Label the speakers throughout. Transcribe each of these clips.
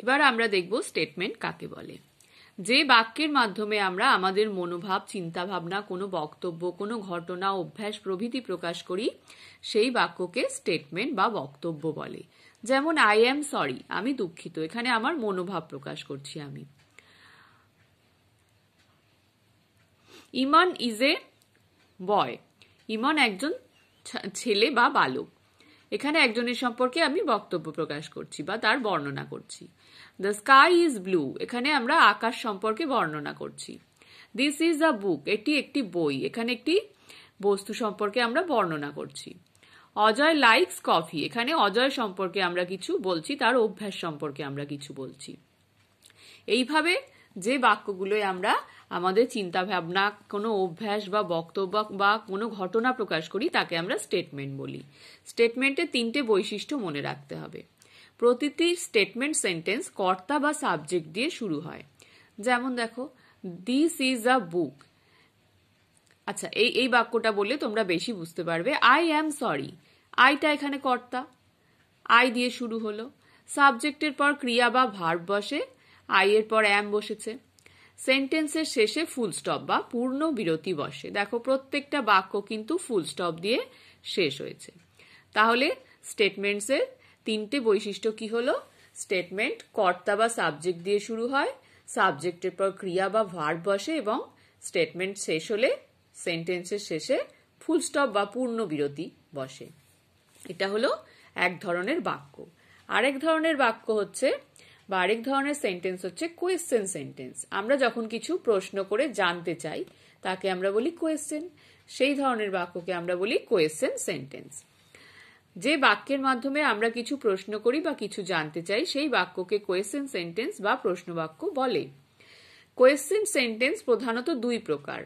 Speaker 1: এবার আমরা দেখব স্টেটমেন্ট কাকে বলে যে বাক্যের মাধ্যমে আমরা আমাদের মনোভাব চিন্তাভাবনা কোনো বক্তব্য কোনো ঘটনা অভ্যাস প্রভৃতি প্রকাশ করি সেই বাক্যকে স্টেটমেন্ট বা বক্তব্য বলে যেমন আই অ্যাম সরি আমি দুঃখিত এখানে আমার মনোভাব প্রকাশ করছি আমি ইমন ইজ এ বয় ইমন একজন ছেলে বা বালক এখানে একজনের সম্পর্কে আমি বক্তব্য প্রকাশ করছি বা তার বর্ণনা করছি দ্য স্কাই ইজ ব্লু এখানে আমরা আকাশ সম্পর্কে বর্ণনা করছি দিস ইজ আ বুক এটি একটি বই এখানে একটি বস্তু সম্পর্কে আমরা বর্ণনা করছি অজয় লাইকস কফি এখানে অজয় সম্পর্কে আমরা কিছু বলছি তার অভ্যাস সম্পর্কে আমরা কিছু বলছি এইভাবে যে বাক্যগুলোয় আমরা আমাদের চিন্তা ভাবনা কোনো অভ্যাস বা বক্তব্য বা কোনো ঘটনা প্রকাশ করি তাকে আমরা স্টেটমেন্ট বলি স্টেটমেন্টের তিনটে বৈশিষ্ট্য মনে রাখতে হবে প্রতিটি স্টেটমেন্ট সেন্টেন্স কর্তা বা সাবজেক্ট দিয়ে শুরু হয় যেমন দেখো দিস ইজ আ বুক আচ্ছা এই এই বাক্যটা বললে তোমরা বেশি বুঝতে পারবে আই অ্যাম সরি আইটা এখানে কর্তা আই দিয়ে শুরু হলো সাবজেক্টের পর ক্রিয়া বা ভার্ব বসে আই এর পর অ্যাম বসেছে সেন্টেন্সের শেষে ফুল স্টপ বা পূর্ণ বিরতি বসে দেখো প্রত্যেকটা বাক্য কিন্তু ফুল স্টপ দিয়ে শেষ হয়েছে তাহলে স্টেটমেন্টসের তিনটে বৈশিষ্ট্য কি হলো স্টেটমেন্ট কর্তা বা সাবজেক্ট দিয়ে শুরু হয় সাবজেক্টের পর ক্রিয়া বা ভার্ব বসে এবং স্টেটমেন্ট শেষ হলে সেন্টেন্সের শেষে ফুল স্টপ বা পূর্ণ বিরতি বসে এটা হলো এক ধরনের বাক্য আরেক ধরনের বাক্য হচ্ছে বা আরেক ধরনের সেন্টেন্স হচ্ছে কোয়েশ্চেন সেন্টেন্স আমরা যখন কিছু প্রশ্ন করে জানতে চাই তাকে আমরা বলি কোয়েশ্চেন সেই ধরনের বাক্যকে আমরা বলি কোয়েশ্চেন সেন্টেন্স যে বাক্যের মাধ্যমে আমরা কিছু প্রশ্ন করি বা কিছু জানতে চাই সেই বাক্যকে কোয়েশ্চেন সেন্টেন্স বা প্রশ্নবাক্য বলে কোয়েশ্চেন সেন্টেন্স প্রধানত দুই প্রকার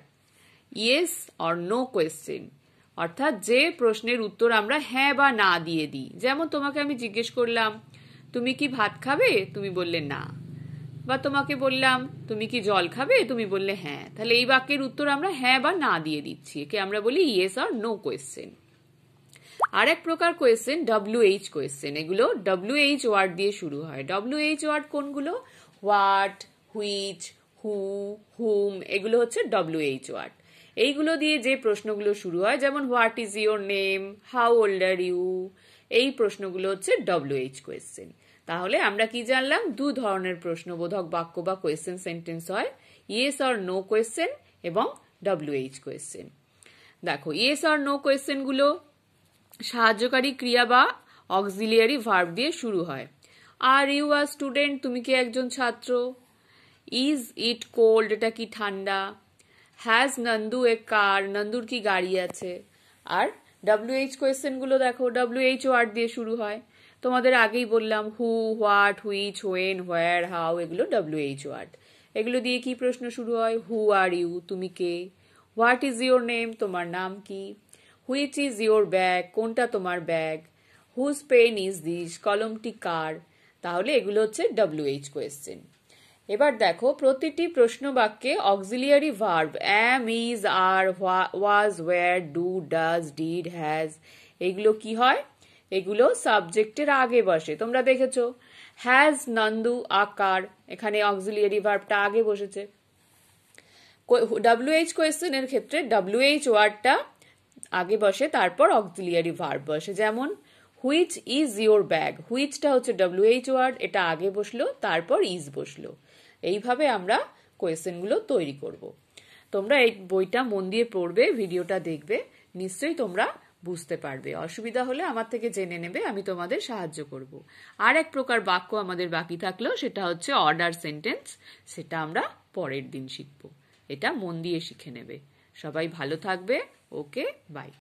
Speaker 1: ইয়েস অর নো কোয়েশ্চেন অর্থাৎ যে প্রশ্নের উত্তর আমরা হ্যাঁ বা না দিয়ে দিই যেমন তোমাকে আমি জিজ্ঞেস করলাম তুমি কি ভাত খাবে তুমি বললে না বা তোমাকে বললাম তুমি কি জল খাবে তুমি বললে হ্যাঁ তাহলে এই বাক্যের উত্তর আমরা হ্যাঁ বা না দিয়ে দিচ্ছি একে আমরা বলি ইয়েস আর নো কোয়েশ্চেন আর এক প্রকার কোয়েশ্চেন ডব্লিউ এইচ কোয়েশ্চেন এগুলো ডব্লিউ এইচ ওয়ার্ড দিয়ে শুরু হয় ডব্লিউ এইচ ওয়ার্ড কোনগুলো হোয়াট হুইচ হু হুম এগুলো হচ্ছে ডব্লিউ এইচ ওয়ার্ড এইগুলো দিয়ে যে প্রশ্নগুলো শুরু হয় যেমন what is your name how old are you এই প্রশ্নগুলো হচ্ছে ডব্লিউ এইচ কোয়েশ্চেন তাহলে আমরা কি জানলাম দু ধরনের প্রশ্নবোধক বাক্য বা কোয়েশ্চেন সেন্টেন্স হয় ইয়েস অর নো কোয়েশ্চেন এবং ডব্লিউএইচ কোয়েশ্চেন দেখো ইয়েস অর নো কোয়েশ্চেনগুলো সাহায্যকারী ক্রিয়া বা অক্সিলিয়ারি ভার্ব দিয়ে শুরু হয় আর ইউ আর স্টুডেন্ট তুমি কি একজন ছাত্র ইজ ইট কোল্ড এটা কি ঠান্ডা হ্যাজ নন্দু এ কার নন্দুর কি গাড়ি আছে আর ডব্লিউএইচ কোয়েশ্চেনগুলো দেখো এইচ ওয়ার্ড দিয়ে শুরু হয় তোমাদের আগেই বললাম who what which when where how এগুলো এইচ ওয়ার্ড এগুলো দিয়ে কি প্রশ্ন শুরু হয় হু আর ইউ তুমি কে হোয়াট ইজ ইউর নেম তোমার নাম কি হুইচ ইজ ইউর ব্যাগ কোনটা তোমার bag whose pen is this কলমটি কার তাহলে এগুলো হচ্ছে এইচ কোয়েশ্চেন এবার দেখো প্রতিটি প্রশ্ন বাক্যে auxiliary verb am is are was were do does did has এগুলো কি হয় এগুলো সাবজেক্টের আগে বসে তোমরা দেখেছ হ্যাজ নন্দু আকার এখানে অক্সিলিয়ারি ভার্বটা আগে বসেছে ডাব্লিউএইচ কোয়েশ্চেনের ক্ষেত্রে ডাব্লিউএইচ ওয়ার্ডটা আগে বসে তারপর অক্সিলিয়ারি ভার্ব বসে যেমন হুইচ ইজ ইয়োর ব্যাগ হুইচটা হচ্ছে ডাব্লিউএইচ ওয়ার্ড এটা আগে বসলো তারপর ইজ বসলো এইভাবে আমরা কোয়েশ্চেনগুলো তৈরি করব তোমরা এই বইটা মন দিয়ে পড়বে ভিডিওটা দেখবে নিশ্চয়ই তোমরা বুঝতে পারবে অসুবিধা হলে আমার থেকে জেনে নেবে আমি তোমাদের সাহায্য করব আর এক প্রকার বাক্য আমাদের বাকি থাকলো সেটা হচ্ছে অর্ডার সেন্টেন্স সেটা আমরা পরের দিন শিখব এটা মন দিয়ে শিখে নেবে সবাই ভালো থাকবে ওকে বাই